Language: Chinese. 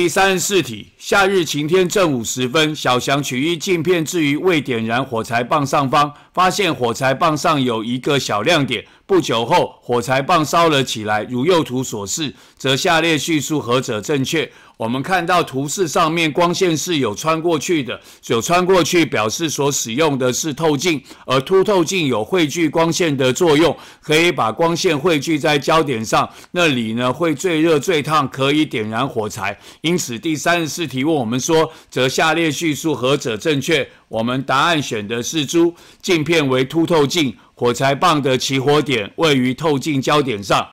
第三十四题：夏日晴天正午时分，小翔取一镜片置于未点燃火柴棒上方，发现火柴棒上有一个小亮点。不久后，火柴棒烧了起来。如右图所示，则下列叙述何者正确？我们看到图示上面光线是有穿过去的，有穿过去表示所使用的是透镜，而凸透镜有汇聚光线的作用，可以把光线汇聚在焦点上，那里呢会最热最烫，可以点燃火柴。因此第三十四题问我们说，则下列叙述何者正确？我们答案选的是猪镜片为凸透镜。火柴棒的起火点位于透镜焦点上。